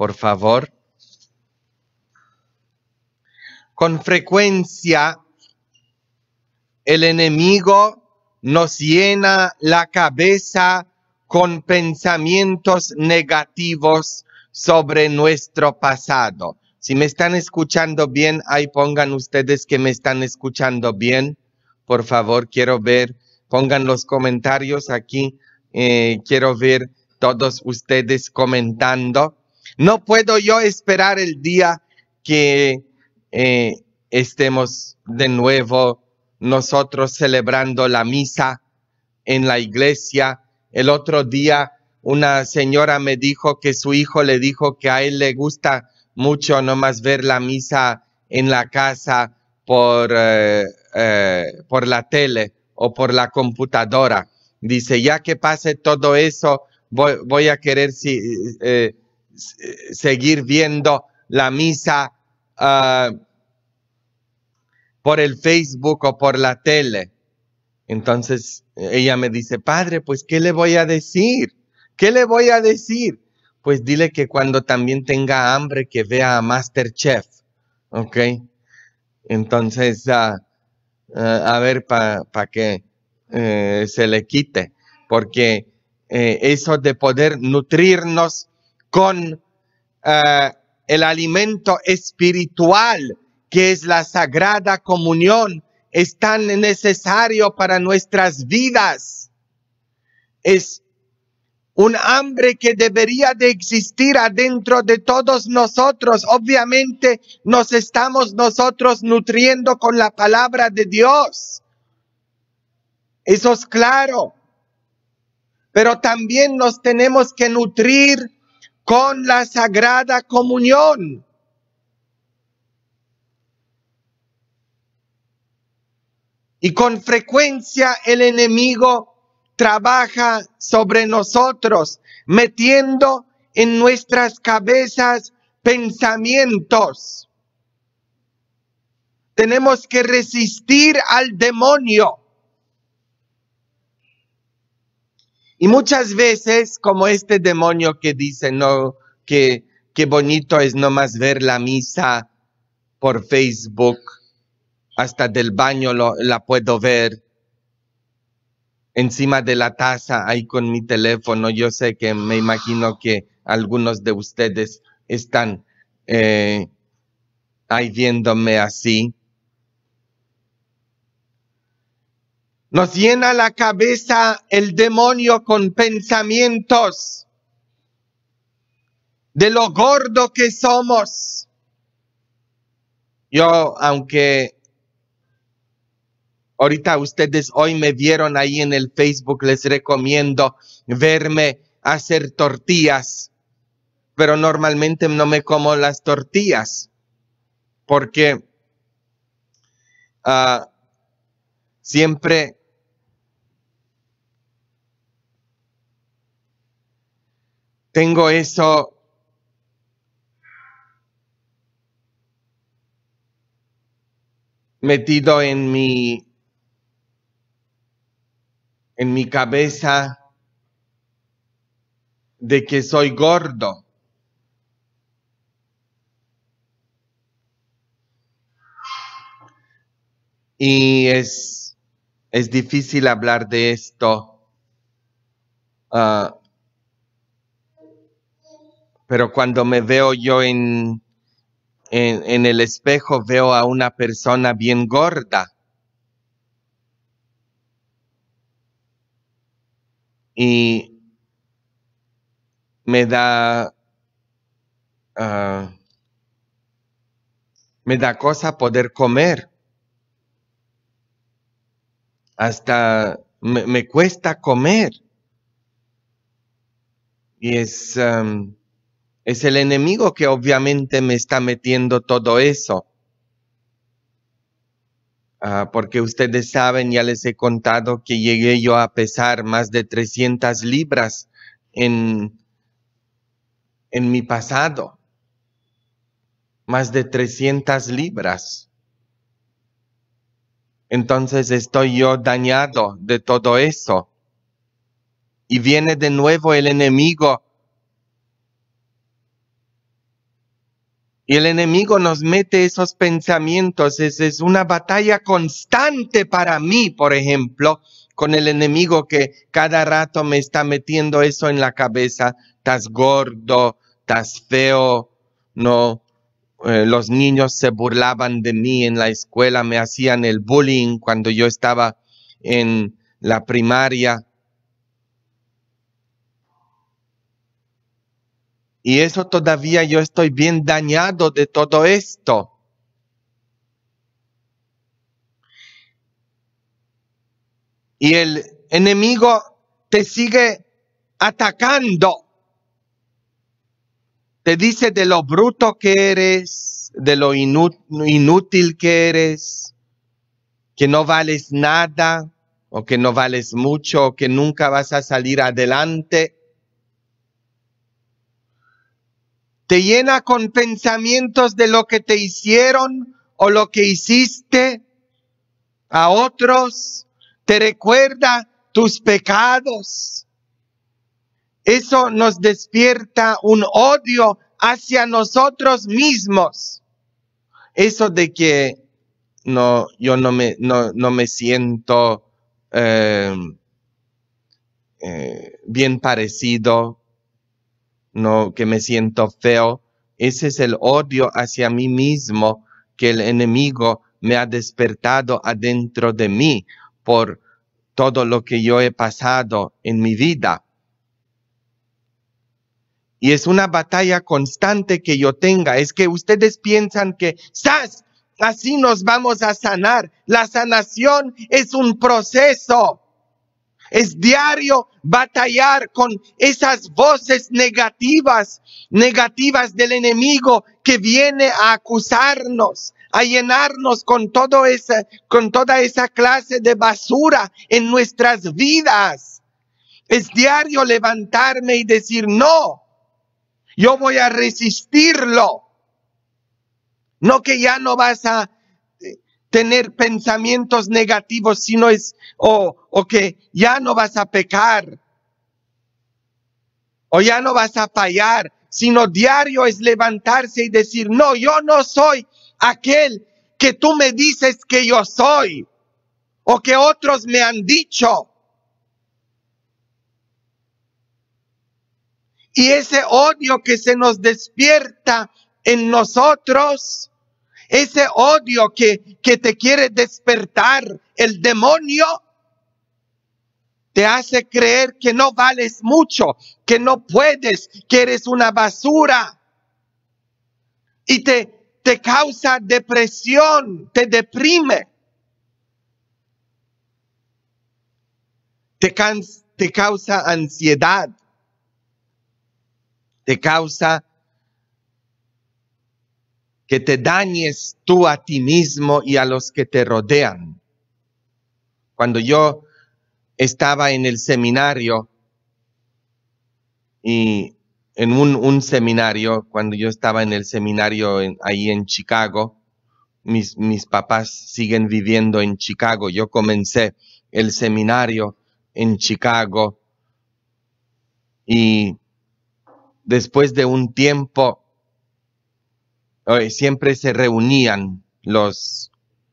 por favor. Con frecuencia, el enemigo nos llena la cabeza con pensamientos negativos sobre nuestro pasado. Si me están escuchando bien, ahí pongan ustedes que me están escuchando bien. Por favor, quiero ver, pongan los comentarios aquí. Eh, quiero ver todos ustedes comentando. No puedo yo esperar el día que eh, estemos de nuevo nosotros celebrando la misa en la iglesia. El otro día una señora me dijo que su hijo le dijo que a él le gusta mucho nomás ver la misa en la casa por, eh, eh, por la tele o por la computadora. Dice, ya que pase todo eso, voy, a querer si, seguir viendo la misa ah, por el Facebook o por la tele. Entonces ella me dice, padre, pues ¿qué le voy a decir? ¿Qué le voy a decir? Pues dile que cuando también tenga hambre, que vea a Masterchef. ¿Ok? Entonces, ah, ah, a ver, para que eh, se le quite, porque eh, eso de poder nutrirnos con eh, el alimento espiritual, que es la sagrada comunión, es tan necesario para nuestras vidas. Es un hambre que debería de existir adentro de todos nosotros. Obviamente nos estamos nosotros nutriendo con la palabra de Dios. Eso es claro. Pero también nos tenemos que nutrir con la Sagrada Comunión. Y con frecuencia el enemigo trabaja sobre nosotros, metiendo en nuestras cabezas pensamientos. Tenemos que resistir al demonio Y muchas veces, como este demonio que dice, no, que, qué bonito es nomás ver la misa por Facebook, hasta del baño la puedo ver, encima de la taza, ahí con mi teléfono. Yo sé que me imagino que algunos de ustedes están eh, ahí viéndome así. Nos llena la cabeza el demonio con pensamientos de lo gordo que somos. Yo, aunque ahorita ustedes hoy me vieron ahí en el Facebook, les recomiendo verme hacer tortillas, pero normalmente no me como las tortillas porque ah, siempre tengo eso metido en mi en mi cabeza de que soy gordo. Y es, es difícil hablar de esto ah, pero cuando me veo yo en, el espejo, veo a una persona bien gorda. Y me da, ah, me da cosa poder comer. Hasta me, me cuesta comer. Y es... Um, es el enemigo que obviamente me está metiendo todo eso. Ah, porque ustedes saben, ya les he contado que llegué yo a pesar más de 300 libras en, en mi pasado. Más de 300 libras. Entonces estoy yo dañado de todo eso. Y viene de nuevo el enemigo Y el enemigo nos mete esos pensamientos. Es, una batalla constante para mí, por ejemplo, con el enemigo que cada rato me está metiendo eso en la cabeza. Estás gordo, estás feo, no, eh, los niños se burlaban de mí en la escuela, me hacían el bullying cuando yo estaba en la primaria. Y eso todavía yo estoy bien dañado de todo esto. Y el enemigo te sigue atacando. Te dice de lo bruto que eres, de lo inútil que eres, que no vales nada o que no vales mucho o que nunca vas a salir adelante. te llena con pensamientos de lo que te hicieron o lo que hiciste a otros, te recuerda tus pecados. Eso nos despierta un odio hacia nosotros mismos. Eso de que no, yo no me, no, no me siento eh, eh, bien parecido no que me siento feo. Ese es el odio hacia mí mismo que el enemigo me ha despertado adentro de mí por todo lo que yo he pasado en mi vida. Y es una batalla constante que yo tenga. Es que ustedes piensan que, ¡sas! Así nos vamos a sanar. La sanación es un proceso es diario batallar con esas voces negativas, negativas del enemigo que viene a acusarnos, a llenarnos con, todo ese, con toda esa clase de basura en nuestras vidas. Es diario levantarme y decir, no, yo voy a resistirlo. No que ya no vas a tener pensamientos negativos, sino es, o, o que ya no vas a pecar, o ya no vas a fallar, sino diario es levantarse y decir, no, yo no soy aquel que tú me dices que yo soy, o que otros me han dicho. Y ese odio que se nos despierta en nosotros, ese odio que, que te quiere despertar el demonio, te hace creer que no vales mucho, que no puedes, que eres una basura. Y te, te causa depresión, te deprime. Te, te causa ansiedad, te causa que te dañes tú a ti mismo y a los que te rodean. Cuando yo estaba en el seminario y en un, seminario, cuando yo estaba en el seminario ahí en Chicago, mis, mis papás siguen viviendo en Chicago. Yo comencé el seminario en Chicago y después de un tiempo siempre se reunían los,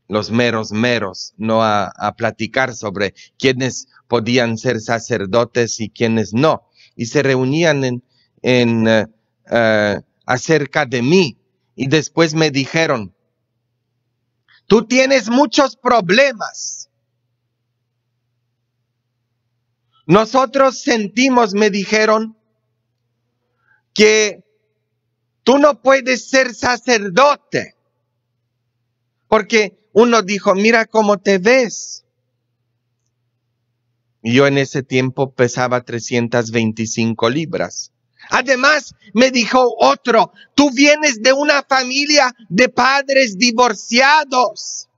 los meros meros, ¿no? A, a, platicar sobre quiénes podían ser sacerdotes y quiénes no. Y se reunían en, en eh, eh, acerca de mí. Y después me dijeron, tú tienes muchos problemas. Nosotros sentimos, me dijeron, que tú no puedes ser sacerdote. Porque uno dijo, mira cómo te ves. Y yo en ese tiempo pesaba 325 libras. Además, me dijo otro, tú vienes de una familia de padres divorciados.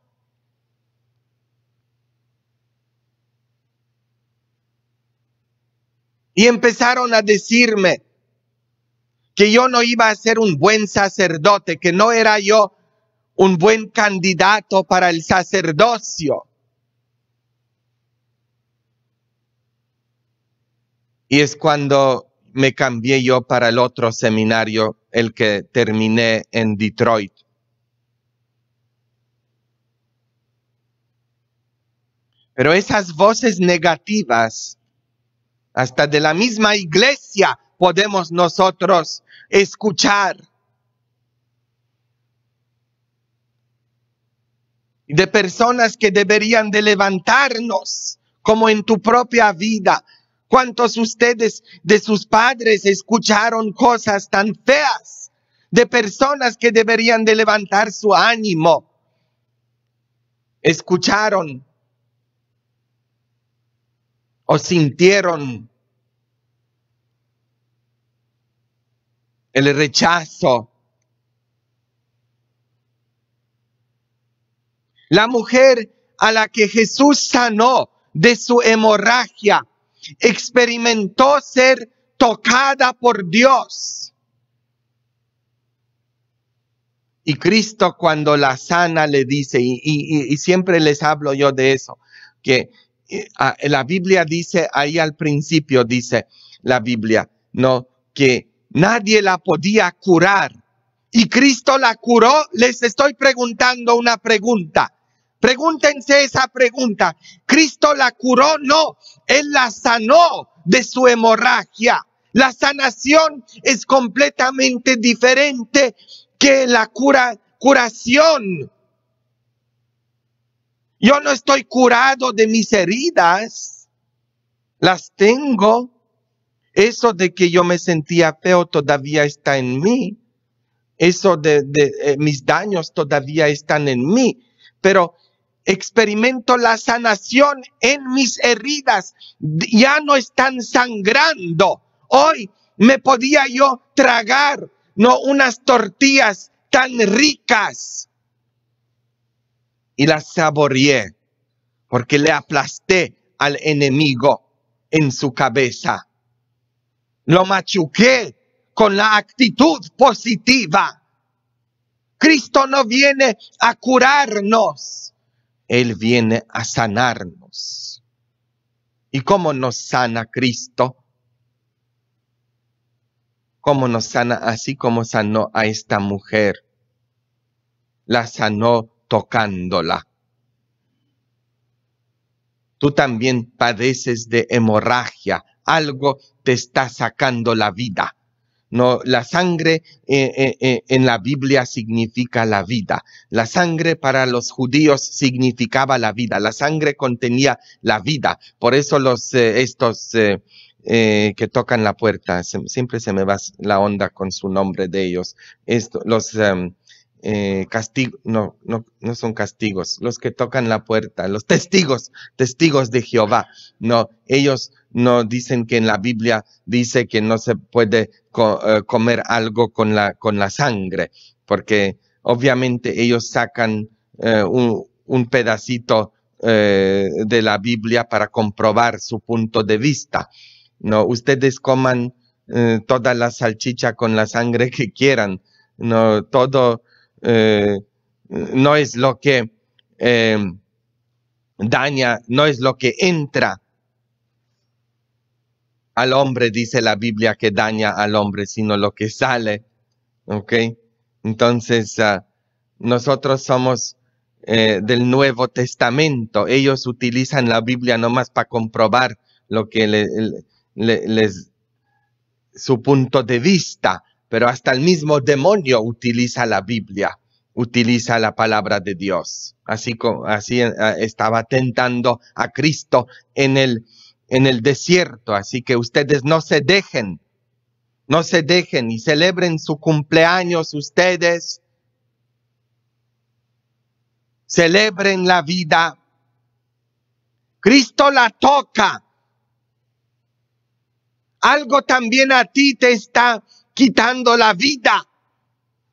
Y empezaron a decirme, que yo no iba a ser un buen sacerdote, que no era yo un buen candidato para el sacerdocio. Y es cuando me cambié yo para el otro seminario, el que terminé en Detroit. Pero esas voces negativas, hasta de la misma iglesia, podemos nosotros escuchar. De personas que deberían de levantarnos, como en tu propia vida. ¿Cuántos ustedes de sus padres escucharon cosas tan feas? De personas que deberían de levantar su ánimo. Escucharon o sintieron el rechazo. La mujer a la que Jesús sanó de su hemorragia experimentó ser tocada por Dios. Y Cristo cuando la sana le dice, y, y siempre les hablo yo de eso, que eh, la Biblia dice, ahí al principio dice la Biblia, ¿no? Que Nadie la podía curar. Y Cristo la curó. Les estoy preguntando una pregunta. Pregúntense esa pregunta. ¿Cristo la curó? No, Él la sanó de su hemorragia. La sanación es completamente diferente que la cura, curación. Yo no estoy curado de mis heridas. Las tengo. Eso de que yo me sentía feo todavía está en mí. Eso de, eh, mis daños todavía están en mí. Pero experimento la sanación en mis heridas. Ya no están sangrando. Hoy me podía yo tragar, no unas tortillas tan ricas. Y las saboreé porque le aplasté al enemigo en su cabeza. Lo machuqué con la actitud positiva. Cristo no viene a curarnos, Él viene a sanarnos. ¿Y cómo nos sana Cristo? ¿Cómo nos sana así como sanó a esta mujer? La sanó tocándola. Tú también padeces de hemorragia, algo te está sacando la vida. No, la sangre eh, eh, eh, en la Biblia significa la vida. La sangre para los judíos significaba la vida. La sangre contenía la vida. Por eso los estos que tocan la puerta, siempre se me va la onda con su nombre de ellos. Esto, los em, eh, castigo, no, no, no son castigos, los que tocan la puerta, los testigos, testigos de Jehová. No, ellos no dicen que en la Biblia dice que no se puede eh, comer algo con la, con la sangre, porque obviamente ellos sacan eh, un, pedacito de la Biblia para comprobar su punto de vista. No, ustedes coman toda la salchicha con la sangre que quieran. No, todo, eh, no es lo que eh, daña, no es lo que entra al hombre, dice la Biblia, que daña al hombre, sino lo que sale. ¿Ok? Entonces, ah, nosotros somos eh, del Nuevo Testamento. Ellos utilizan la Biblia nomás para comprobar lo que les, su punto de vista pero hasta el mismo demonio utiliza la Biblia, utiliza la palabra de Dios. Así, como así eh, estaba tentando a Cristo en el, en el desierto. Así que ustedes no se dejen, no se dejen y celebren su cumpleaños ustedes. Celebren la vida. Cristo la toca. Algo también a ti te está quitando la vida.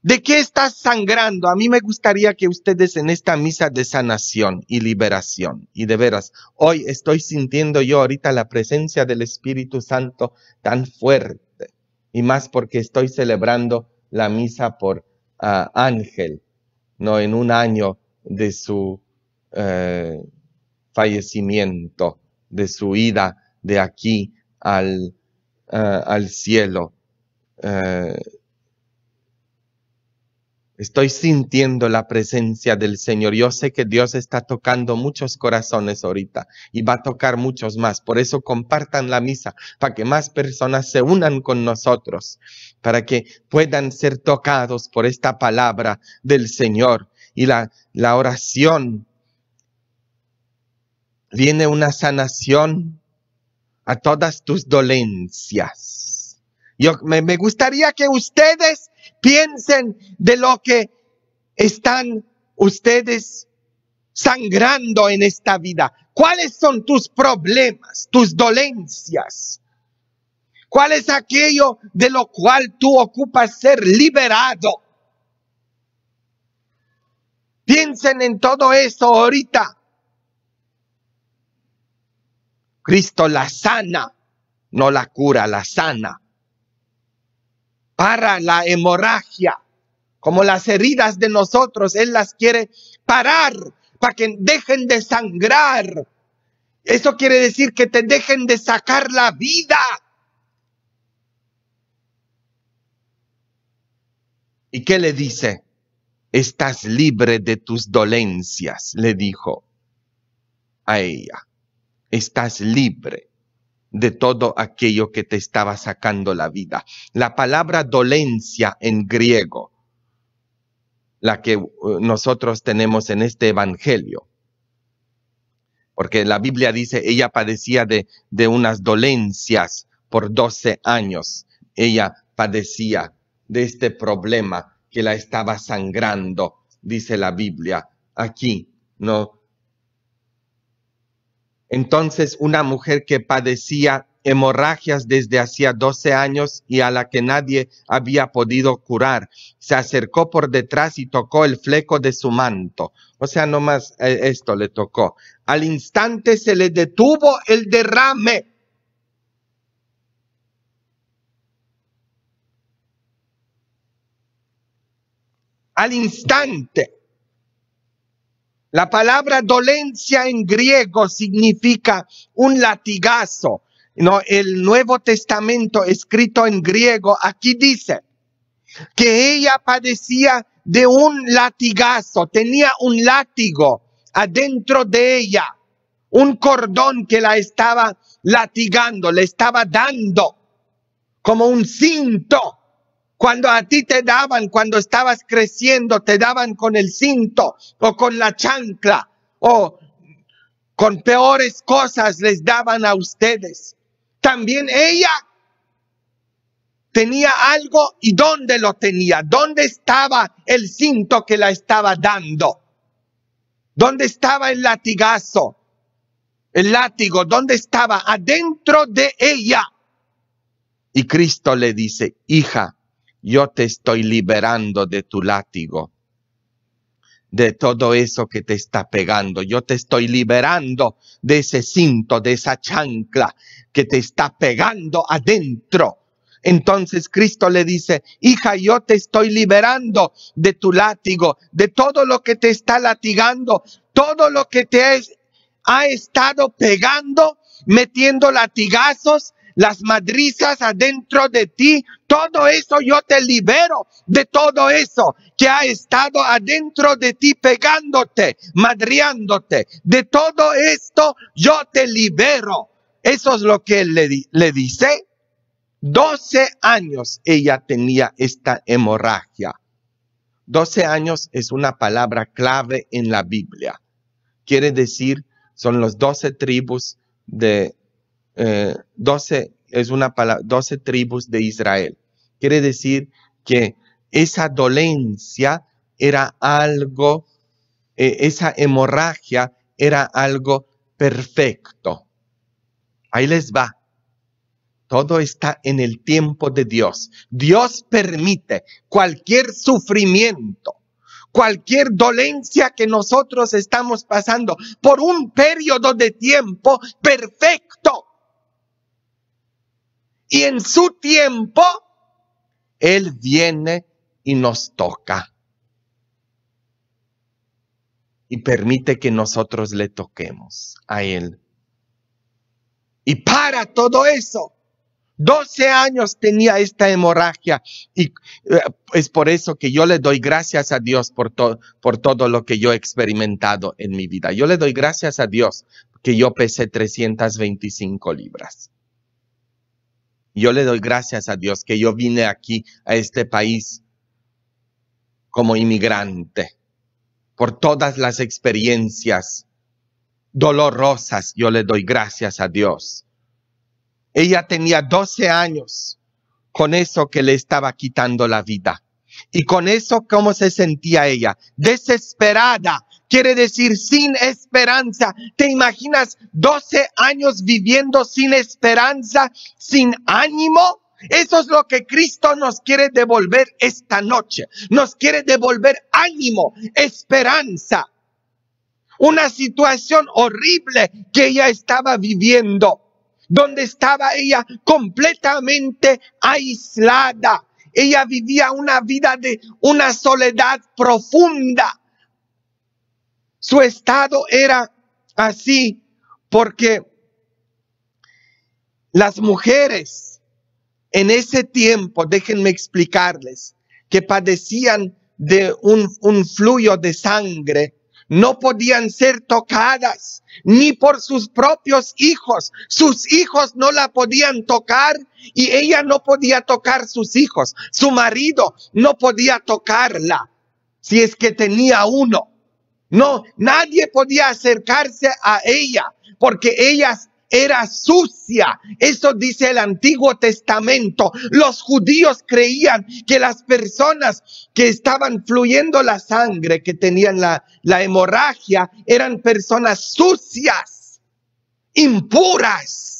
¿De qué estás sangrando? A mí me gustaría que ustedes en esta misa de sanación y liberación, y de veras, hoy estoy sintiendo yo ahorita la presencia del Espíritu Santo tan fuerte, y más porque estoy celebrando la misa por ah, Ángel, ¿no? En un año de su eh, fallecimiento, de su ida de aquí al eh, cielo. Eh, estoy sintiendo la presencia del Señor. Yo sé que Dios está tocando muchos corazones ahorita y va a tocar muchos más. Por eso compartan la misa para que más personas se unan con nosotros, para que puedan ser tocados por esta palabra del Señor y la, la oración. Viene una sanación a todas tus dolencias yo, me, me gustaría que ustedes piensen de lo que están ustedes sangrando en esta vida. ¿Cuáles son tus problemas, tus dolencias? ¿Cuál es aquello de lo cual tú ocupas ser liberado? Piensen en todo eso ahorita. Cristo la sana, no la cura, la sana para la hemorragia, como las heridas de nosotros, Él las quiere parar para que dejen de sangrar. Eso quiere decir que te dejen de sacar la vida. ¿Y qué le dice? Estás libre de tus dolencias, le dijo a ella. Estás libre de todo aquello que te estaba sacando la vida. La palabra dolencia en griego, la que eh, nosotros tenemos en este Evangelio, porque la Biblia dice, ella padecía de, de unas dolencias por 12 años, ella padecía de este problema que la estaba sangrando, dice la Biblia. Aquí no entonces una mujer que padecía hemorragias desde hacía 12 años y a la que nadie había podido curar. Se acercó por detrás y tocó el fleco de su manto. O sea, nomás eh, esto le tocó. Al instante se le detuvo el derrame. Al instante. La palabra dolencia en griego significa un latigazo. No, el Nuevo Testamento escrito en griego aquí dice que ella padecía de un latigazo, tenía un látigo adentro de ella, un cordón que la estaba latigando, le estaba dando como un cinto cuando a ti te daban, cuando estabas creciendo, te daban con el cinto o con la chancla o con peores cosas les daban a ustedes. También ella tenía algo y dónde lo tenía, dónde estaba el cinto que la estaba dando, dónde estaba el latigazo, el látigo, dónde estaba adentro de ella. Y Cristo le dice, hija, yo te estoy liberando de tu látigo, de todo eso que te está pegando. Yo te estoy liberando de ese cinto, de esa chancla que te está pegando adentro. Entonces Cristo le dice, hija, yo te estoy liberando de tu látigo, de todo lo que te está latigando, todo lo que te ha estado pegando, metiendo latigazos, las madrizas adentro de ti, todo eso yo te libero de todo eso que ha estado adentro de ti pegándote, madriándote. De todo esto yo te libero. Eso es lo que le, le dice. Doce años ella tenía esta hemorragia. Doce años es una palabra clave en la Biblia. Quiere decir, son los doce tribus de 12, eh, es una palabra, 12 tribus de Israel. Quiere decir que esa dolencia era algo, eh, esa hemorragia era algo perfecto. Ahí les va. Todo está en el tiempo de Dios. Dios permite cualquier sufrimiento, cualquier dolencia que nosotros estamos pasando por un periodo de tiempo perfecto y en su tiempo Él viene y nos toca. Y permite que nosotros le toquemos a Él. Y para todo eso, 12 años tenía esta hemorragia y eh, es por eso que yo le doy gracias a Dios por, por todo lo que yo he experimentado en mi vida. Yo le doy gracias a Dios que yo pesé 325 libras. Yo le doy gracias a Dios que yo vine aquí a este país como inmigrante, por todas las experiencias dolorosas, yo le doy gracias a Dios. Ella tenía 12 años con eso que le estaba quitando la vida. Y con eso, ¿cómo se sentía ella? Desesperada, quiere decir sin esperanza. ¿Te imaginas 12 años viviendo sin esperanza, sin ánimo? Eso es lo que Cristo nos quiere devolver esta noche. Nos quiere devolver ánimo, esperanza. Una situación horrible que ella estaba viviendo, donde estaba ella completamente aislada. Ella vivía una vida de una soledad profunda su estado era así porque las mujeres en ese tiempo, déjenme explicarles, que padecían de un, un fluyo de sangre, no podían ser tocadas ni por sus propios hijos. Sus hijos no la podían tocar y ella no podía tocar sus hijos. Su marido no podía tocarla si es que tenía uno. No, nadie podía acercarse a ella porque ella era sucia. Eso dice el Antiguo Testamento. Los judíos creían que las personas que estaban fluyendo la sangre, que tenían la, la hemorragia, eran personas sucias, impuras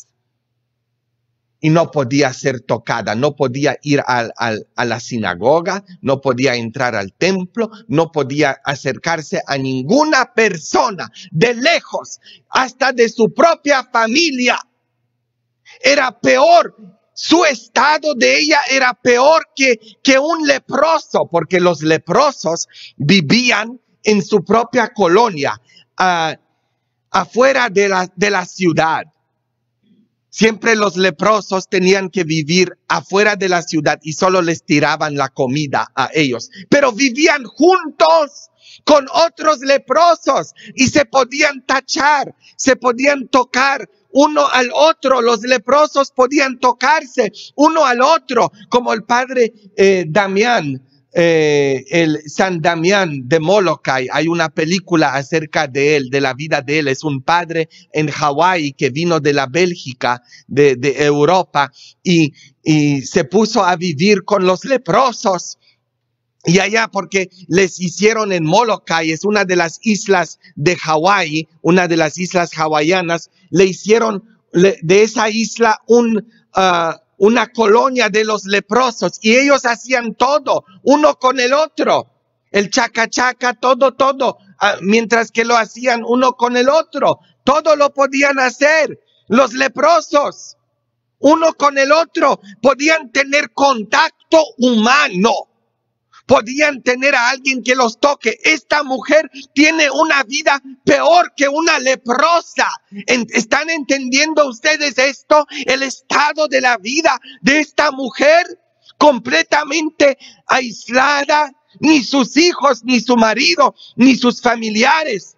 y no podía ser tocada, no podía ir a la sinagoga, no podía entrar al templo, no podía acercarse a ninguna persona de lejos, hasta de su propia familia. Era peor, su estado de ella era peor que, que un leproso, porque los leprosos vivían en su propia colonia, ah, afuera de la, de la ciudad Siempre los leprosos tenían que vivir afuera de la ciudad y solo les tiraban la comida a ellos, pero vivían juntos con otros leprosos y se podían tachar, se podían tocar uno al otro, los leprosos podían tocarse uno al otro, como el padre eh, Damián eh, el San Damián de Molokai, hay una película acerca de él, de la vida de él, es un padre en Hawái que vino de la Bélgica, de, Europa, y, se puso a vivir con los leprosos. Y allá porque les hicieron en Molokai, es una de las islas de Hawái, una de las islas hawaianas, le hicieron de esa isla un, ah, una colonia de los leprosos y ellos hacían todo, uno con el otro, el chaca, todo, todo, ah, mientras que lo hacían uno con el otro, todo lo podían hacer los leprosos, uno con el otro, podían tener contacto humano podían tener a alguien que los toque. Esta mujer tiene una vida peor que una leprosa. ¿Están entendiendo ustedes esto? El estado de la vida de esta mujer completamente aislada, ni sus hijos, ni su marido, ni sus familiares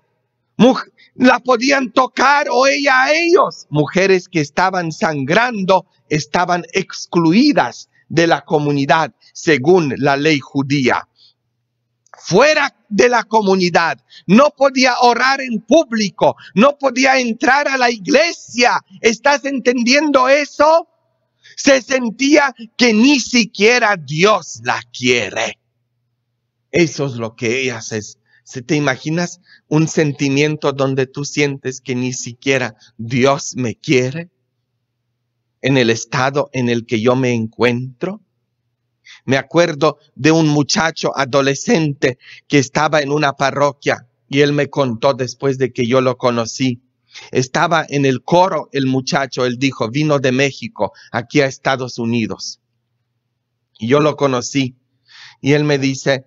la podían tocar o ella a ellos. Mujeres que estaban sangrando estaban excluidas de la comunidad según la ley judía. Fuera de la comunidad, no podía orar en público, no podía entrar a la iglesia. ¿Estás entendiendo eso? Se sentía que ni siquiera Dios la quiere. Eso es lo que ella hace. ¿Se te imaginas un sentimiento donde tú sientes que ni siquiera Dios me quiere? En el estado en el que yo me encuentro. Me acuerdo de un muchacho adolescente que estaba en una parroquia y él me contó después de que yo lo conocí. Estaba en el coro el muchacho, él dijo, vino de México, aquí a Estados Unidos. Y yo lo conocí. Y él me dice,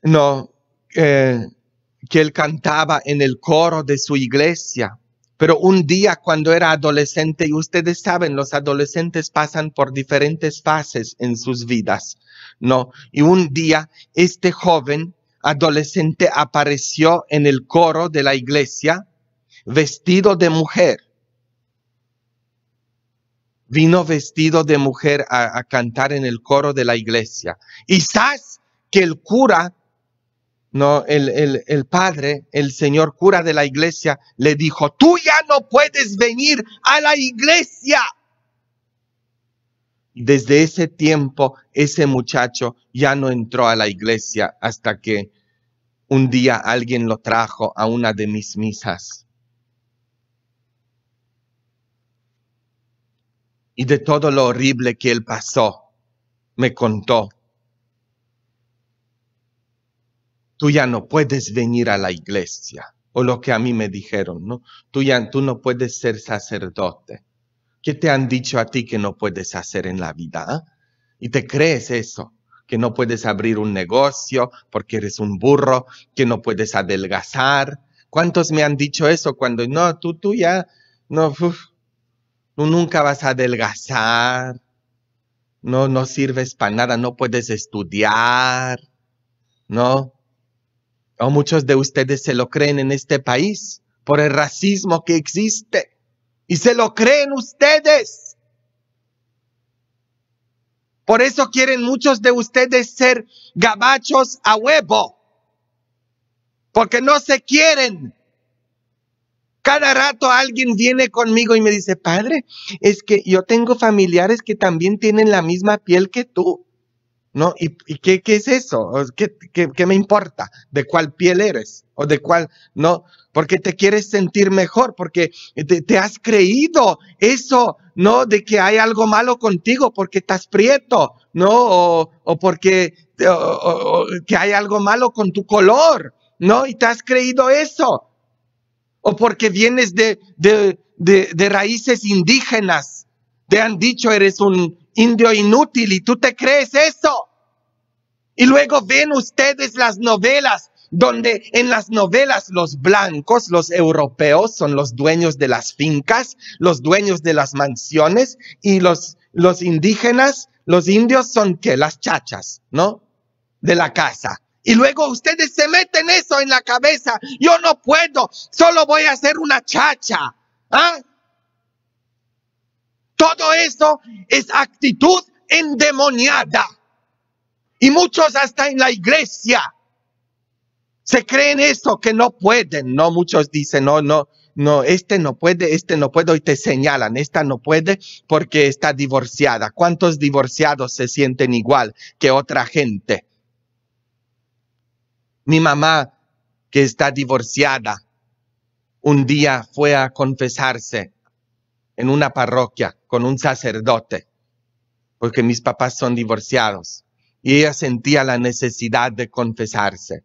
no, eh, que él cantaba en el coro de su iglesia pero un día cuando era adolescente, y ustedes saben, los adolescentes pasan por diferentes fases en sus vidas, ¿no? Y un día este joven adolescente apareció en el coro de la iglesia vestido de mujer. Vino vestido de mujer a, cantar en el coro de la iglesia. Quizás que el cura no, el, el, padre, el señor cura de la iglesia, le dijo, tú ya no puedes venir a la iglesia. Desde ese tiempo, ese muchacho ya no entró a la iglesia hasta que un día alguien lo trajo a una de mis misas. Y de todo lo horrible que él pasó, me contó tú ya no puedes venir a la iglesia, o lo que a mí me dijeron, ¿no? Tú ya tú no puedes ser sacerdote. ¿Qué te han dicho a ti que no puedes hacer en la vida? Ah? Y te crees eso, que no puedes abrir un negocio porque eres un burro, que no puedes adelgazar. ¿Cuántos me han dicho eso cuando no, tú, tú ya, no, tú nunca vas a adelgazar, no, no sirves para nada, no puedes estudiar, ¿no? muchos de ustedes se lo creen en este país por el racismo que existe. Y se lo creen ustedes. Por eso quieren muchos de ustedes ser gabachos a huevo. Porque no se quieren. Cada rato alguien viene conmigo y me dice, padre, es que yo tengo familiares que también tienen la misma piel que tú. ¿no? ¿Y, qué, es eso? ¿Qué, me importa? ¿De cuál piel eres? ¿O de cuál, no? Porque te quieres sentir mejor, porque te, has creído eso, ¿no? De que hay algo malo contigo porque estás prieto, ¿no? O, porque que hay algo malo con tu color, ¿no? Y te has creído eso. O porque vienes de, de, de raíces indígenas. Te han dicho eres un, indio inútil y tú te crees eso. Y luego ven ustedes las novelas, donde en las novelas los blancos, los europeos, son los dueños de las fincas, los dueños de las mansiones y los, los indígenas, los indios son que las chachas, ¿no? De la casa. Y luego ustedes se meten eso en la cabeza. Yo no puedo, solo voy a ser una chacha. ¿Ah? Todo eso es actitud endemoniada. Y muchos hasta en la iglesia se creen eso, que no pueden, ¿no? Muchos dicen, no, no, no, este no puede, este no puede, y te señalan, esta no puede porque está divorciada. ¿Cuántos divorciados se sienten igual que otra gente? Mi mamá, que está divorciada, un día fue a confesarse en una parroquia con un sacerdote, porque mis papás son divorciados, y ella sentía la necesidad de confesarse.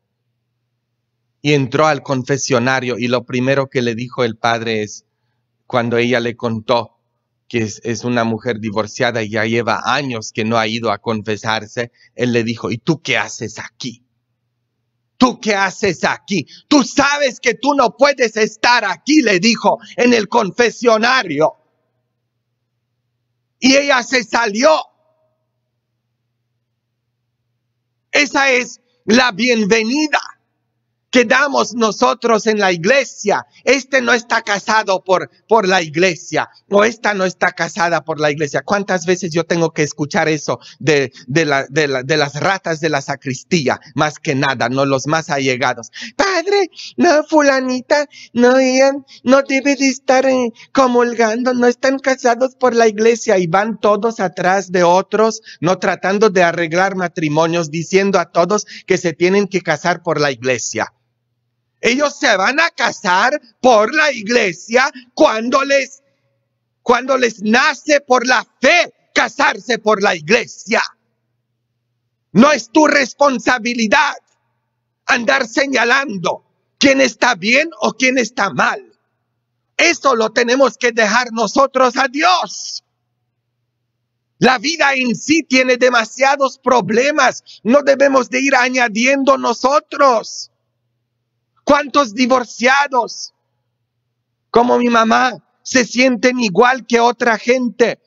Y entró al confesionario y lo primero que le dijo el padre es, cuando ella le contó que es, una mujer divorciada y ya lleva años que no ha ido a confesarse, él le dijo, ¿y tú qué haces aquí? ¿tú qué haces aquí? Tú sabes que tú no puedes estar aquí, le dijo en el confesionario. Y ella se salió. Esa es la bienvenida. Quedamos nosotros en la iglesia. Este no está casado por, por la iglesia o esta no está casada por la iglesia. ¿Cuántas veces yo tengo que escuchar eso de, de, la, de, las ratas de la sacristía? Más que nada, no los más allegados. Padre, no, fulanita, no, no debe de estar eh, comulgando, no están casados por la iglesia y van todos atrás de otros, no tratando de arreglar matrimonios, diciendo a todos que se tienen que casar por la iglesia. Ellos se van a casar por la iglesia cuando les, cuando les nace por la fe casarse por la iglesia. No es tu responsabilidad andar señalando quién está bien o quién está mal. Eso lo tenemos que dejar nosotros a Dios. La vida en sí tiene demasiados problemas. No debemos de ir añadiendo nosotros. ¿Cuántos divorciados, como mi mamá, se sienten igual que otra gente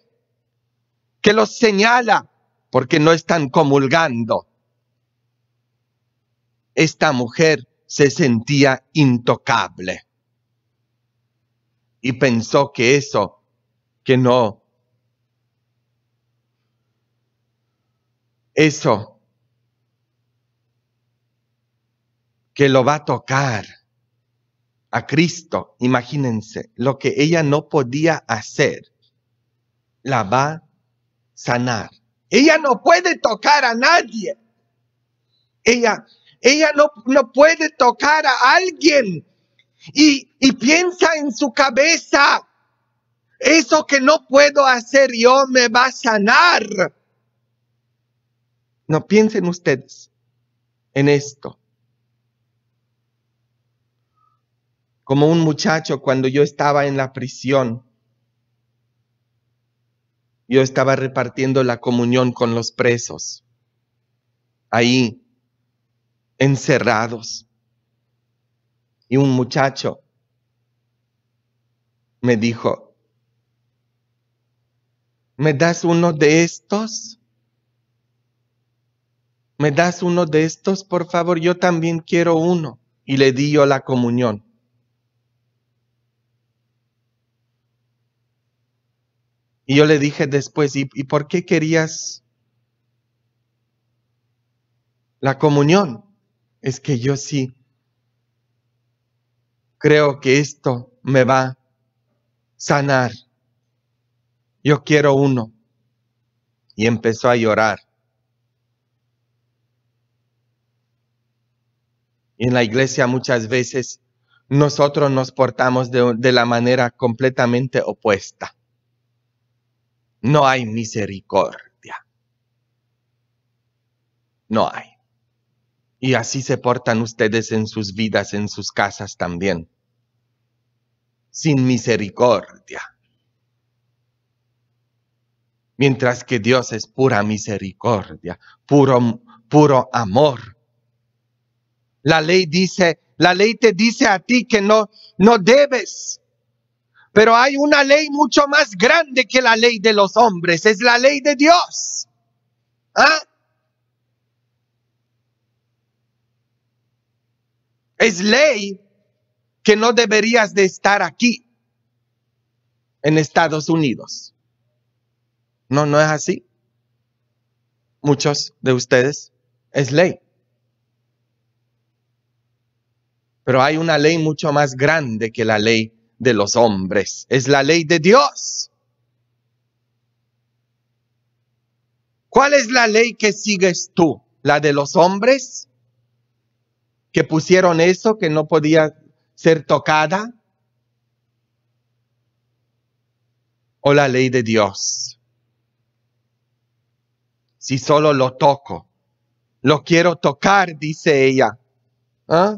que los señala porque no están comulgando? Esta mujer se sentía intocable y pensó que eso, que no, eso que lo va a tocar a Cristo. Imagínense, lo que ella no podía hacer, la va a sanar. Ella no puede tocar a nadie. Ella, ella no, no puede tocar a alguien. Y, y piensa en su cabeza, eso que no puedo hacer yo me va a sanar. No piensen ustedes en esto. como un muchacho cuando yo estaba en la prisión. Yo estaba repartiendo la comunión con los presos, ahí, encerrados. Y un muchacho me dijo, ¿me das uno de estos? ¿Me das uno de estos? Por favor, yo también quiero uno. Y le di yo la comunión. Y yo le dije después, ¿y, por qué querías la comunión? Es que yo sí creo que esto me va a sanar. Yo quiero uno. Y empezó a llorar. Y en la iglesia muchas veces nosotros nos portamos de la manera completamente opuesta no hay misericordia. No hay. Y así se portan ustedes en sus vidas, en sus casas también. Sin misericordia. Mientras que Dios es pura misericordia, puro, puro amor. La ley dice, la ley te dice a ti que no, no debes pero hay una ley mucho más grande que la ley de los hombres, es la ley de Dios. ¿Ah? Es ley que no deberías de estar aquí en Estados Unidos. No, no es así. Muchos de ustedes es ley. Pero hay una ley mucho más grande que la ley de los hombres, es la ley de Dios. ¿Cuál es la ley que sigues tú? ¿La de los hombres? Que pusieron eso, que no podía ser tocada. ¿O la ley de Dios? Si solo lo toco, lo quiero tocar, dice ella. ¿Ah?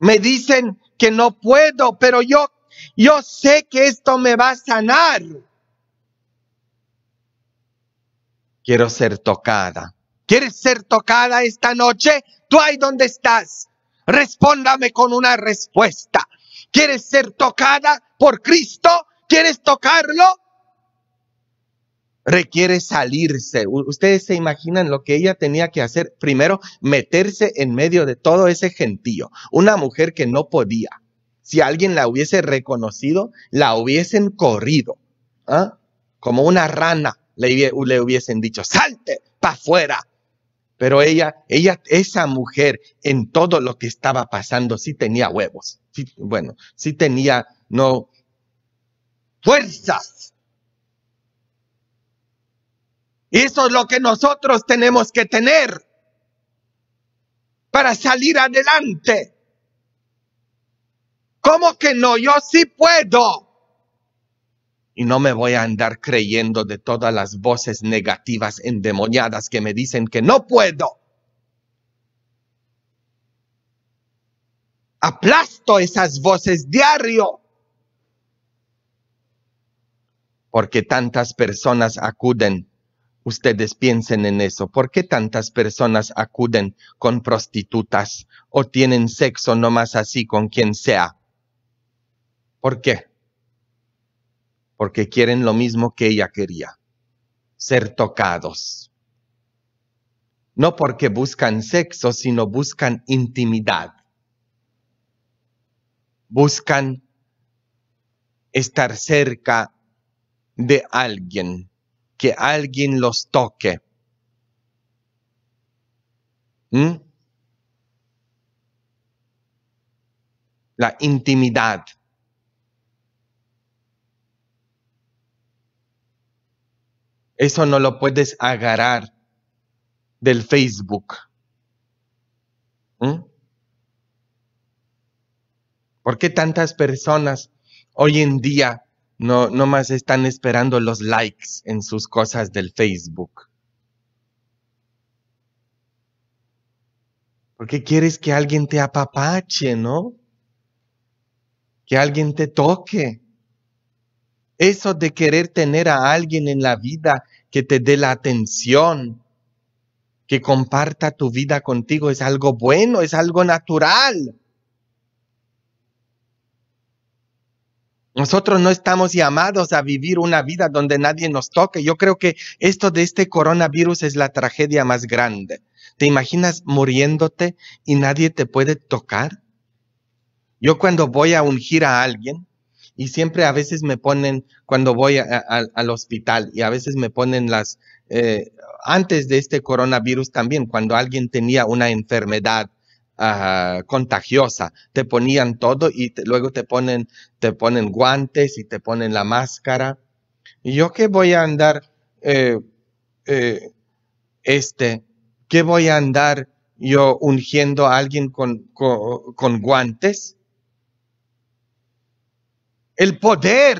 Me dicen, que no puedo, pero yo, yo sé que esto me va a sanar. Quiero ser tocada. ¿Quieres ser tocada esta noche? Tú ahí donde estás. Respóndame con una respuesta. ¿Quieres ser tocada por Cristo? ¿Quieres tocarlo? requiere salirse. Ustedes se imaginan lo que ella tenía que hacer. Primero, meterse en medio de todo ese gentío. Una mujer que no podía. Si alguien la hubiese reconocido, la hubiesen corrido. ¿ah? Como una rana le, hubiesen dicho, salte para afuera. Pero ella, ella, esa mujer, en todo lo que estaba pasando, sí tenía huevos. bueno, sí tenía, no, fuerzas eso es lo que nosotros tenemos que tener para salir adelante. ¿Cómo que no? Yo sí puedo. Y no me voy a andar creyendo de todas las voces negativas endemoniadas que me dicen que no puedo. Aplasto esas voces diario. Porque tantas personas acuden Ustedes piensen en eso. ¿Por qué tantas personas acuden con prostitutas o tienen sexo no más así con quien sea? ¿Por qué? Porque quieren lo mismo que ella quería, ser tocados. No porque buscan sexo, sino buscan intimidad. Buscan estar cerca de alguien que alguien los toque. ¿Mm? La intimidad. Eso no lo puedes agarrar del Facebook. ¿Mm? ¿Por qué tantas personas hoy en día no, no más están esperando los likes en sus cosas del Facebook. Porque quieres que alguien te apapache, ¿no? Que alguien te toque. Eso de querer tener a alguien en la vida que te dé la atención, que comparta tu vida contigo, es algo bueno, es algo natural. Nosotros no estamos llamados a vivir una vida donde nadie nos toque. Yo creo que esto de este coronavirus es la tragedia más grande. ¿Te imaginas muriéndote y nadie te puede tocar? Yo cuando voy a ungir a alguien, y siempre a veces me ponen, cuando voy al hospital, y a veces me ponen las, eh, antes de este coronavirus también, cuando alguien tenía una enfermedad contagiosa. Te ponían todo y luego te ponen, te ponen guantes y te ponen la máscara. ¿Y yo qué voy a andar, eh, eh, este, qué voy a andar yo ungiendo a alguien con, con, guantes? El poder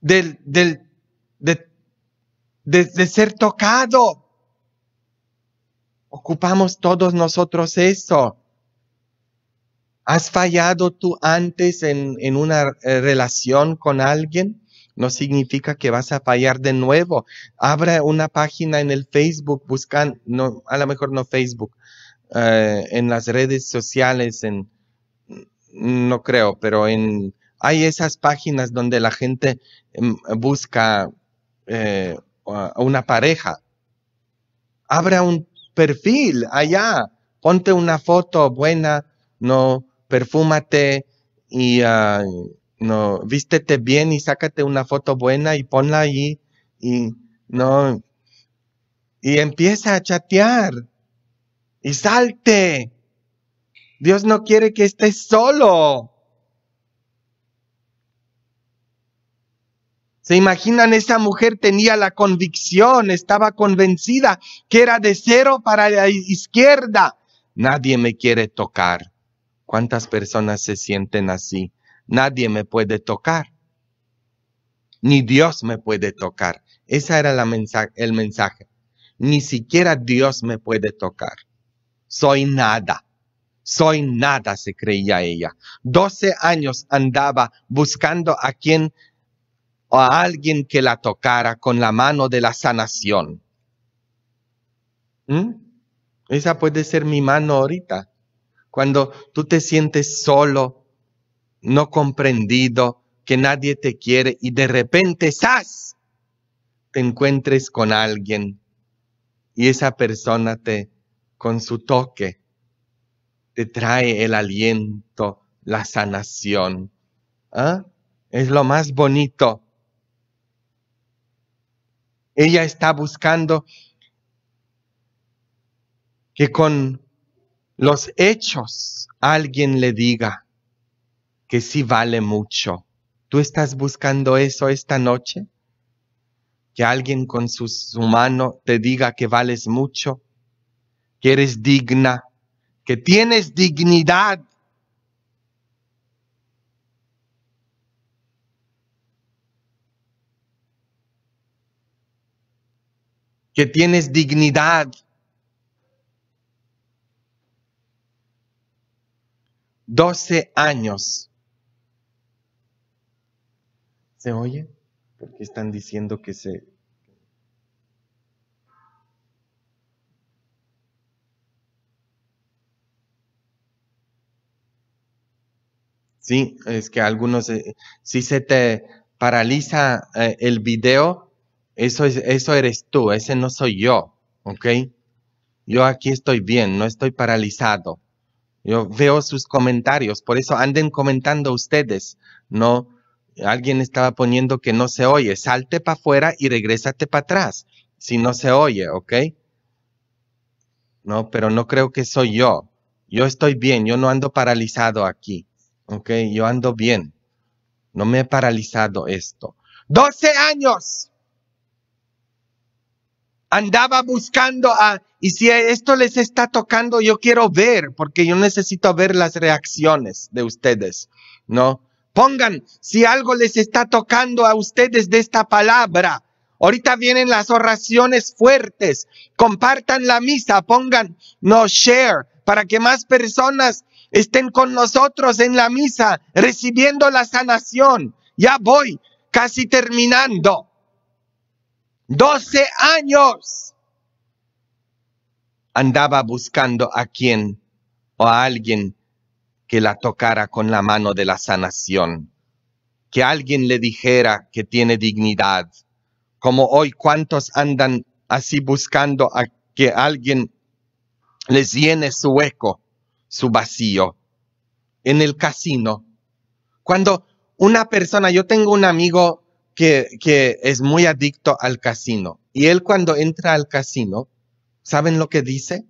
del, del, de, de ser tocado Ocupamos todos nosotros eso. ¿Has fallado tú antes en, una eh, relación con alguien? no significa que vas a fallar de nuevo. Abra una página en el Facebook, buscan, a lo mejor no Facebook, eh, en las redes sociales, en, mm, no creo, pero en, hay esas páginas donde la gente mm, busca eh, una pareja. Abra un, perfil allá, ponte una foto buena, no, perfúmate y ah, no, vístete bien y sácate una foto buena y ponla ahí y no, y empieza a chatear y salte. Dios no quiere que estés solo. ¿Se imaginan? Esa mujer tenía la convicción, estaba convencida que era de cero para la izquierda. Nadie me quiere tocar. ¿Cuántas personas se sienten así? Nadie me puede tocar. Ni Dios me puede tocar. Ese era el mensaje. Ni siquiera Dios me puede tocar. Soy nada. Soy nada, se creía ella. Doce años andaba buscando a quien o a alguien que la tocara con la mano de la sanación. ¿Mm? Esa puede ser mi mano ahorita. Cuando tú te sientes solo, no comprendido, que nadie te quiere y de repente, ¡zas! te encuentres con alguien y esa persona te, con su toque, te trae el aliento, la sanación. ¿Ah? Es lo más bonito ella está buscando que con los hechos alguien le diga que sí vale mucho. ¿Tú estás buscando eso esta noche? Que alguien con sus su mano te diga que vales mucho, que eres digna, que tienes dignidad que tienes dignidad. Doce años. ¿Se oye? Porque están diciendo que se... Sí, es que algunos, eh, si se te paraliza eh, el video, eso, es, eso eres tú, ese no soy yo, ¿ok? Yo aquí estoy bien, no estoy paralizado. Yo veo sus comentarios, por eso anden comentando ustedes, ¿no? Alguien estaba poniendo que no se oye, salte para afuera y regrésate para atrás, si no se oye, ¿ok? No, pero no creo que soy yo. Yo estoy bien, yo no ando paralizado aquí, ¿ok? Yo ando bien. No me he paralizado esto. 12 años andaba buscando a, y si esto les está tocando, yo quiero ver, porque yo necesito ver las reacciones de ustedes, ¿no? Pongan si algo les está tocando a ustedes de esta palabra. Ahorita vienen las oraciones fuertes. Compartan la misa, pongan no share para que más personas estén con nosotros en la misa recibiendo la sanación. Ya voy, casi terminando. Doce años andaba buscando a quien o a alguien que la tocara con la mano de la sanación, que alguien le dijera que tiene dignidad, como hoy cuántos andan así buscando a que alguien les llene su eco, su vacío, en el casino. Cuando una persona, yo tengo un amigo que, es muy adicto al casino. Y él cuando entra al casino, ¿saben lo que dice?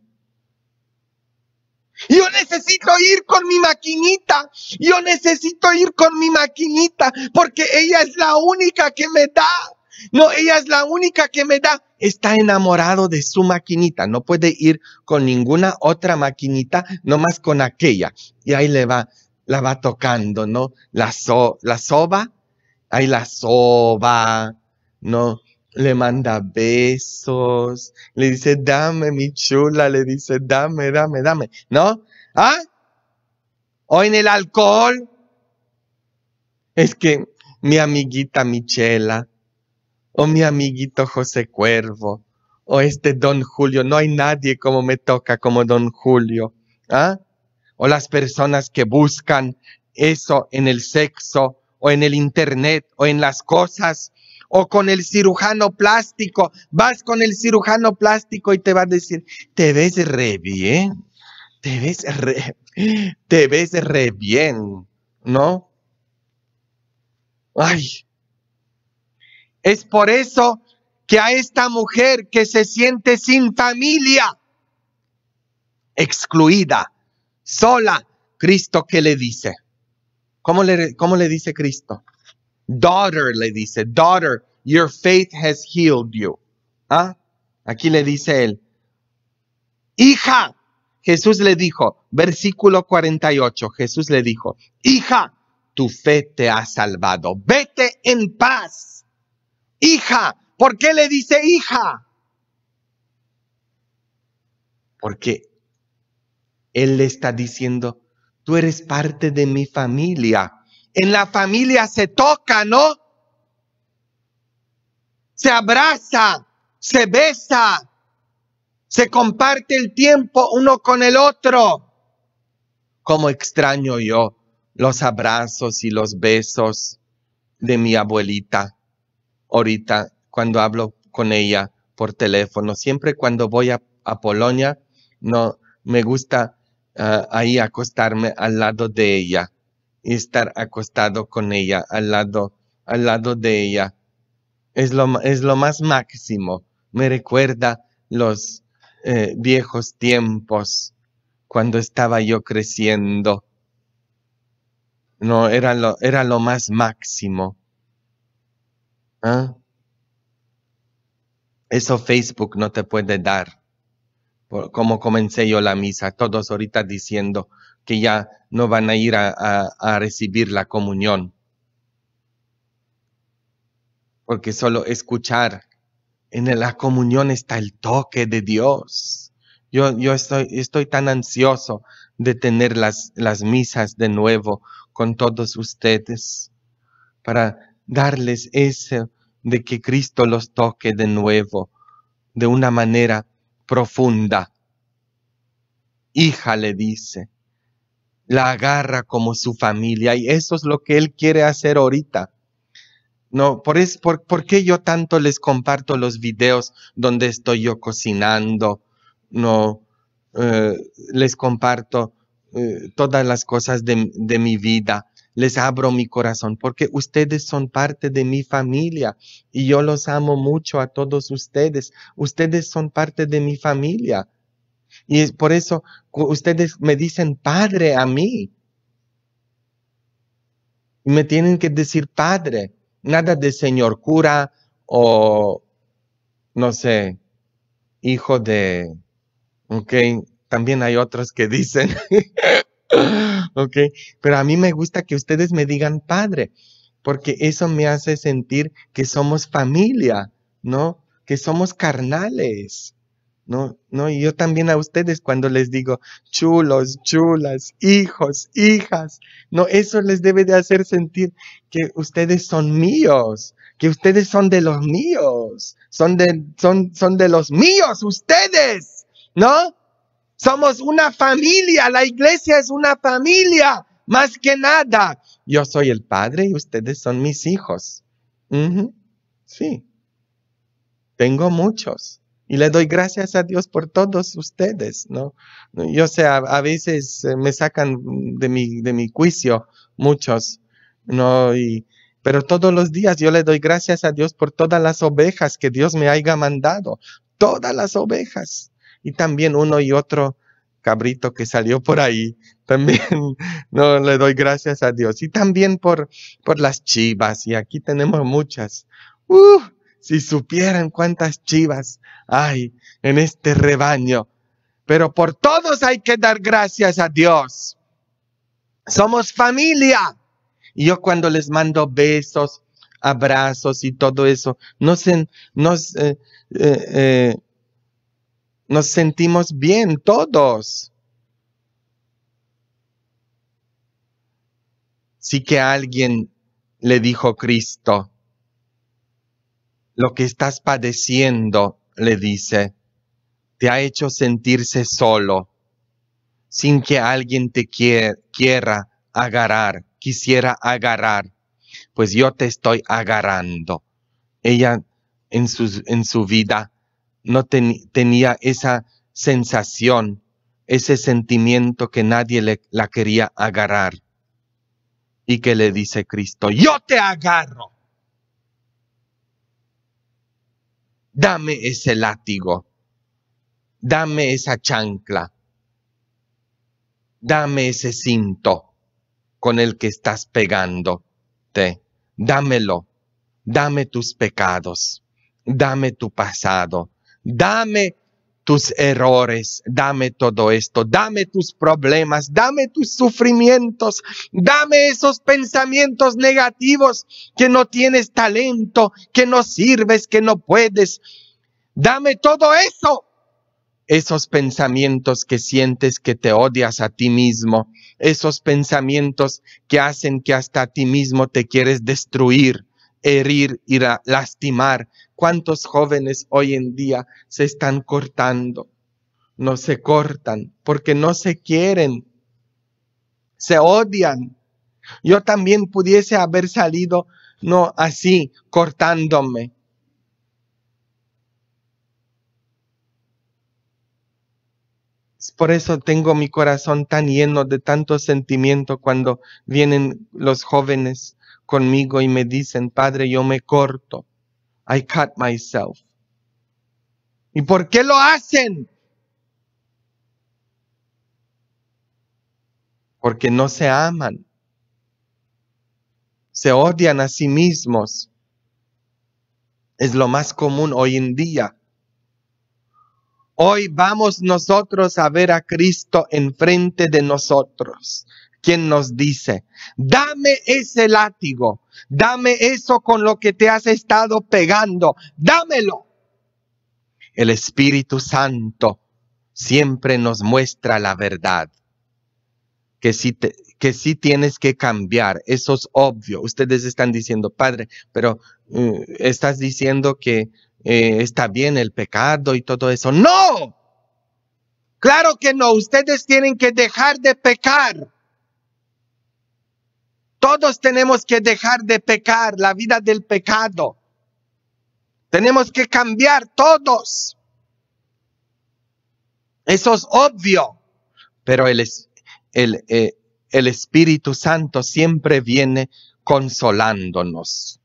Yo necesito ir con mi maquinita. Yo necesito ir con mi maquinita porque ella es la única que me da. No, ella es la única que me da. Está enamorado de su maquinita. No puede ir con ninguna otra maquinita, no más con aquella. Y ahí le va, la va tocando, ¿no? La, so, la soba hay la soba, ¿no? Le manda besos, le dice, dame mi chula, le dice, dame, dame, dame, ¿no? ¿Ah? ¿O en el alcohol? Es que mi amiguita Michela, o mi amiguito José Cuervo, o este Don Julio, no hay nadie como me toca como Don Julio, ¿ah? O las personas que buscan eso en el sexo, o en el internet o en las cosas o con el cirujano plástico. Vas con el cirujano plástico y te va a decir, te ves re bien, te ves re, te ves re bien, ¿no? Ay, es por eso que a esta mujer que se siente sin familia, excluida, sola, Cristo que le dice, ¿Cómo le, cómo le dice Cristo? Daughter le dice, daughter, your faith has healed you. ¿Ah? Aquí le dice él, hija, Jesús le dijo, versículo 48, Jesús le dijo, hija, tu fe te ha salvado, vete en paz. Hija, ¿por qué le dice hija? Porque Él le está diciendo, Tú eres parte de mi familia. En la familia se toca, ¿no? Se abraza, se besa, se comparte el tiempo uno con el otro. Como extraño yo los abrazos y los besos de mi abuelita. Ahorita, cuando hablo con ella por teléfono, siempre cuando voy a, a Polonia, no me gusta Ah, ahí acostarme al lado de ella y estar acostado con ella, al lado, al lado de ella. Es lo, es lo más máximo. Me recuerda los eh, viejos tiempos cuando estaba yo creciendo. No, era lo, era lo más máximo. ¿Ah? Eso Facebook no te puede dar como comencé yo la misa, todos ahorita diciendo que ya no van a ir a, recibir la comunión. Porque solo escuchar, en la comunión está el toque de Dios. Yo, yo estoy, estoy, tan ansioso de tener las, las misas de nuevo con todos ustedes para darles eso de que Cristo los toque de nuevo de una manera profunda. Hija le dice, la agarra como su familia y eso es lo que él quiere hacer ahorita. No, por, es, por, qué yo tanto les comparto los videos donde estoy yo cocinando? No, eh, les comparto eh, todas las cosas de, de mi vida les abro mi corazón, porque ustedes son parte de mi familia y yo los amo mucho a todos ustedes. Ustedes son parte de mi familia. Y por eso ustedes me dicen padre a mí. Y me tienen que decir padre, nada de señor cura o, no sé, hijo de, ok, también hay otros que dicen ok, pero a mí me gusta que ustedes me digan padre, porque eso me hace sentir que somos familia, ¿no? Que somos carnales. No, no, y yo también a ustedes cuando les digo chulos, chulas, hijos, hijas, no, eso les debe de hacer sentir que ustedes son míos, que ustedes son de los míos, son de, son, son de los míos, ustedes, ¿no? Somos una familia, la iglesia es una familia, más que nada. Yo soy el padre y ustedes son mis hijos. Sí, tengo muchos. Y le doy gracias a Dios por todos ustedes, ¿no? Yo sé, a, veces eh, me sacan de mi, de mi juicio muchos, ¿no? Y, pero todos los días yo le doy gracias a Dios por todas las ovejas que Dios me haya mandado. Todas las ovejas y también uno y otro cabrito que salió por ahí. También no le doy gracias a Dios. Y también por, por las chivas. Y aquí tenemos muchas. ¡Uh! si supieran cuántas chivas hay en este rebaño. Pero por todos hay que dar gracias a Dios. Somos familia. Y yo cuando les mando besos, abrazos y todo eso, no se, no, eh, eh, nos sentimos bien todos. Sí que alguien le dijo Cristo, lo que estás padeciendo, le dice, te ha hecho sentirse solo, sin que alguien te quiera, agarrar, quisiera agarrar, pues yo te estoy agarrando. Ella en su, en su vida no tenía esa sensación, ese sentimiento que nadie le, la quería agarrar. Y que le dice Cristo, yo te agarro. Dame ese látigo. Dame esa chancla. Dame ese cinto con el que estás pegándote. Dámelo. Dame tus pecados. Dame tu pasado dame tus errores, dame todo esto, dame tus problemas, dame tus sufrimientos, dame esos pensamientos negativos que no tienes talento, que no sirves, que no puedes. Dame todo eso, esos pensamientos que sientes que te odias a ti mismo, esos pensamientos que hacen que hasta a ti mismo te quieres destruir herir, ir lastimar. ¿Cuántos jóvenes hoy en día se están cortando? No se cortan porque no se quieren, se odian. Yo también pudiese haber salido, no así, cortándome. por eso tengo mi corazón tan lleno de tanto sentimiento cuando vienen los jóvenes conmigo y me dicen, Padre, yo me corto. I cut myself. ¿Y por qué lo hacen? Porque no se aman. Se odian a sí mismos. Es lo más común hoy en día. Hoy vamos nosotros a ver a Cristo enfrente de nosotros quien nos dice, dame ese látigo, dame eso con lo que te has estado pegando, dámelo. El Espíritu Santo siempre nos muestra la verdad, que si, te, que si tienes que cambiar, eso es obvio. Ustedes están diciendo, Padre, pero eh, estás diciendo que eh, está bien el pecado y todo eso. No, claro que no, ustedes tienen que dejar de pecar. Todos tenemos que dejar de pecar, la vida del pecado. Tenemos que cambiar todos. Eso es obvio. Pero eh, el, Espíritu Santo siempre viene consolándonos.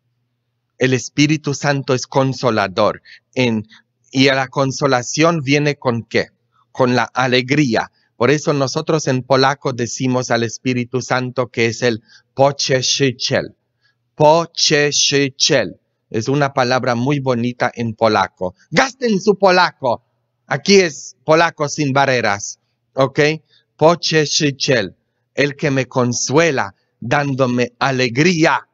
El Espíritu Santo es consolador. En, y la consolación viene con qué? Con la alegría, por eso nosotros en polaco decimos al Espíritu Santo que es el Poche Shechel Es una palabra muy bonita en polaco. Gasten su polaco. Aquí es polaco sin barreras. ¿Ok? Shechel. El que me consuela dándome alegría.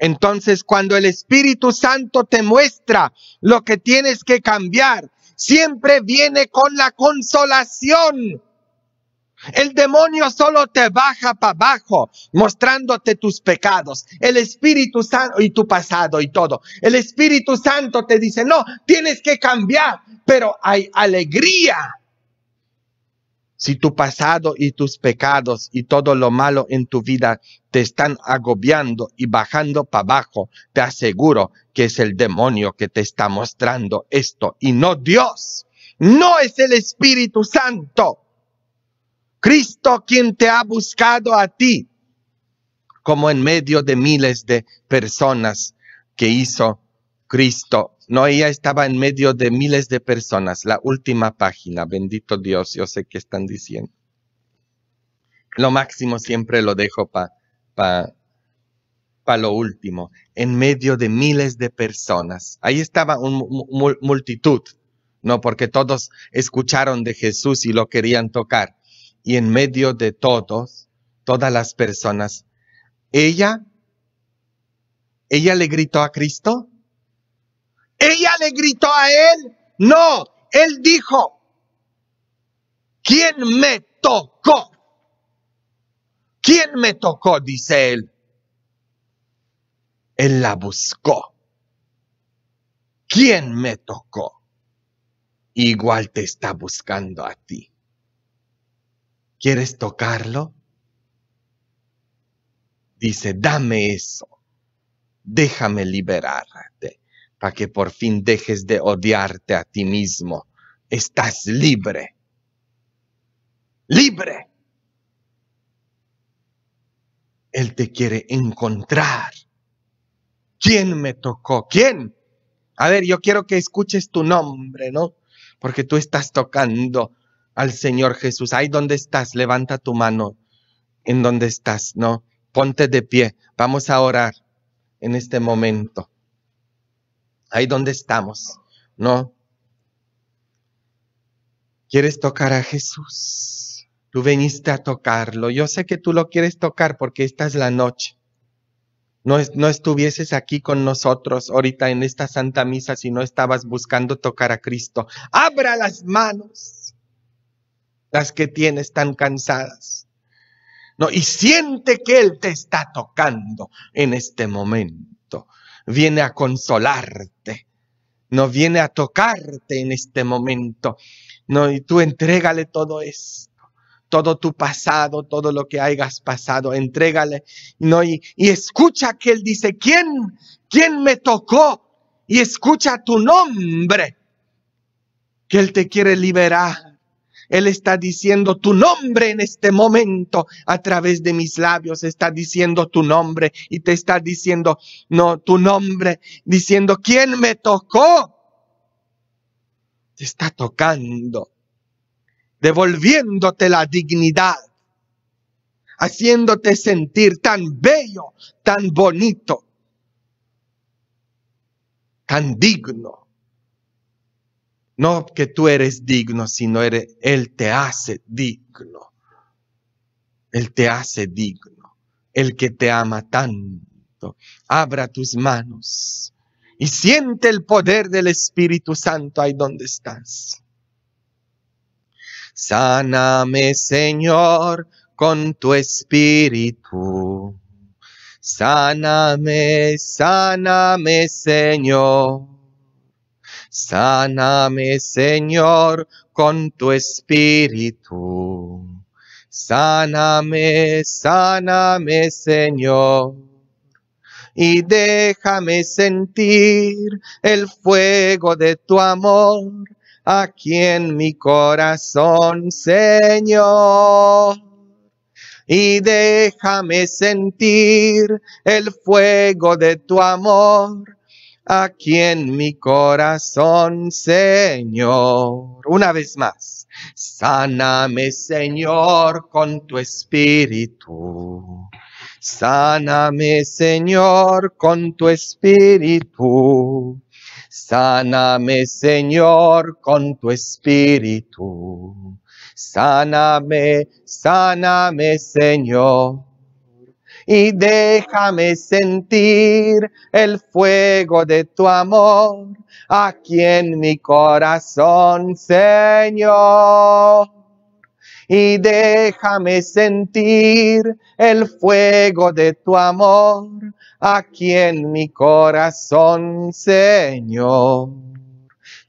Entonces, cuando el Espíritu Santo te muestra lo que tienes que cambiar, siempre viene con la consolación. El demonio solo te baja para abajo, mostrándote tus pecados, el Espíritu Santo y tu pasado y todo. El Espíritu Santo te dice, no, tienes que cambiar, pero hay alegría si tu pasado y tus pecados y todo lo malo en tu vida te están agobiando y bajando para abajo, te aseguro que es el demonio que te está mostrando esto y no Dios. No es el Espíritu Santo. Cristo quien te ha buscado a ti, como en medio de miles de personas que hizo Cristo no, ella estaba en medio de miles de personas. La última página, bendito Dios, yo sé qué están diciendo. Lo máximo siempre lo dejo para pa, pa lo último. En medio de miles de personas. Ahí estaba una multitud, ¿no? Porque todos escucharon de Jesús y lo querían tocar. Y en medio de todos, todas las personas, ella, ella le gritó a Cristo, le gritó a él, no, él dijo, ¿quién me tocó? ¿Quién me tocó? dice él. Él la buscó. ¿Quién me tocó? Igual te está buscando a ti. ¿Quieres tocarlo? Dice, dame eso. Déjame liberarte. A que por fin dejes de odiarte a ti mismo. Estás libre. Libre. Él te quiere encontrar. ¿Quién me tocó? ¿Quién? A ver, yo quiero que escuches tu nombre, ¿no? Porque tú estás tocando al Señor Jesús. Ahí donde estás, levanta tu mano en donde estás, ¿no? Ponte de pie. Vamos a orar en este momento ahí donde estamos. No. ¿Quieres tocar a Jesús? Tú veniste a tocarlo. Yo sé que tú lo quieres tocar porque esta es la noche. No, no estuvieses aquí con nosotros ahorita en esta santa misa si no estabas buscando tocar a Cristo. Abra las manos, las que tienes tan cansadas. No, y siente que Él te está tocando en este momento viene a consolarte, no viene a tocarte en este momento. No, y tú entrégale todo esto, todo tu pasado, todo lo que hayas pasado, entrégale. No, y, y escucha que él dice, ¿quién? ¿Quién me tocó? Y escucha tu nombre, que él te quiere liberar él está diciendo tu nombre en este momento a través de mis labios. Está diciendo tu nombre y te está diciendo, no, tu nombre, diciendo, ¿quién me tocó? Te está tocando, devolviéndote la dignidad, haciéndote sentir tan bello, tan bonito, tan digno no que tú eres digno, sino Él te hace digno. Él te hace digno. El que te ama tanto. Abra tus manos y siente el poder del Espíritu Santo ahí donde estás. Sáname, Señor, con tu Espíritu. Sáname, sáname, Señor Sáname, Señor, con tu espíritu. Sáname, sáname, Señor. Y déjame sentir el fuego de tu amor aquí en mi corazón, Señor. Y déjame sentir el fuego de tu amor a quien mi corazón, Señor. Una vez más, sáname, Señor, con tu espíritu. Sáname, Señor, con tu espíritu. Sáname, Señor, con tu espíritu. Sáname, sáname, Señor y déjame sentir el fuego de tu amor aquí en mi corazón, Señor. Y déjame sentir el fuego de tu amor aquí en mi corazón, Señor.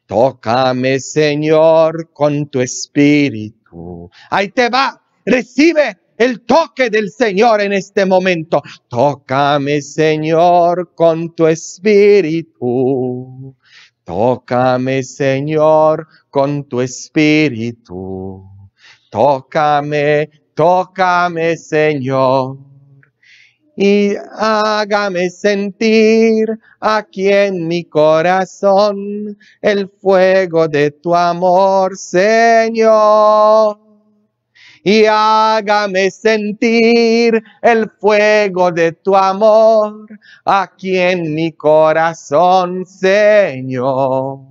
Tócame, Señor, con tu espíritu. Ahí te va, recibe el toque del Señor en este momento. Tócame, Señor, con tu espíritu. Tócame, Señor, con tu espíritu. Tócame, tócame, Señor. Y hágame sentir aquí en mi corazón el fuego de tu amor, Señor y hágame sentir el fuego de tu amor aquí en mi corazón, Señor.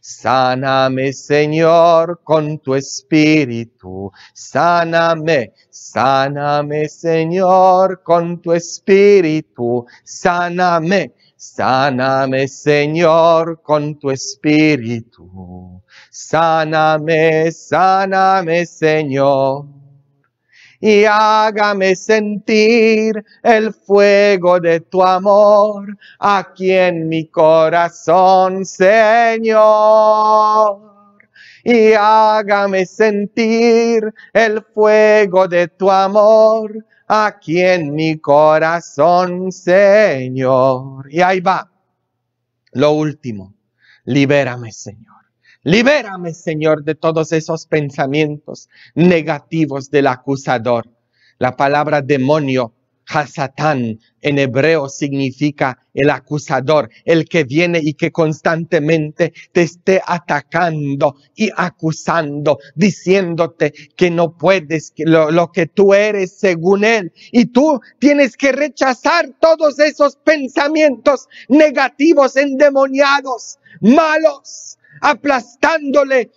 Sáname, Señor, con tu espíritu. Sáname, sáname, Señor, con tu espíritu. Sáname, sáname, Señor, con tu espíritu. Sáname, sáname, Señor. Y hágame sentir el fuego de tu amor aquí en mi corazón, Señor y hágame sentir el fuego de tu amor aquí en mi corazón, Señor. Y ahí va, lo último, libérame, Señor. Libérame, Señor, de todos esos pensamientos negativos del acusador. La palabra demonio, hasatán, en hebreo significa el acusador, el que viene y que constantemente te esté atacando y acusando, diciéndote que no puedes, lo que tú eres según él. Y tú tienes que rechazar todos esos pensamientos negativos, endemoniados, malos aplastándole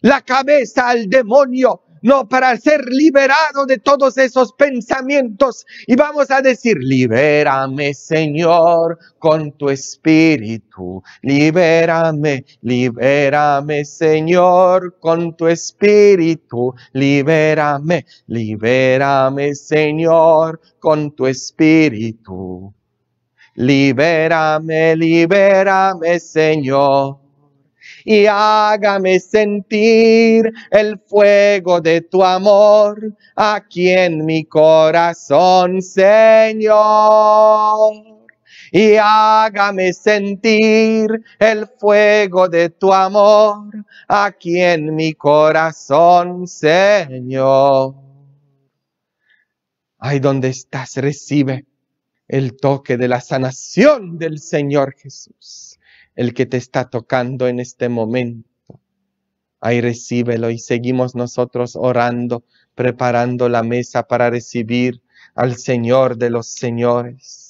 la cabeza al demonio. No, para ser liberado de todos esos pensamientos. Y vamos a decir, libérame Señor con tu espíritu. Libérame, libérame Señor con tu espíritu. Libérame, libérame Señor con tu espíritu. Libérame, libérame Señor y hágame sentir el fuego de tu amor aquí en mi corazón, Señor y hágame sentir el fuego de tu amor aquí en mi corazón, Señor. Ahí donde estás, recibe el toque de la sanación del Señor Jesús el que te está tocando en este momento. Ahí recíbelo y seguimos nosotros orando, preparando la mesa para recibir al Señor de los Señores.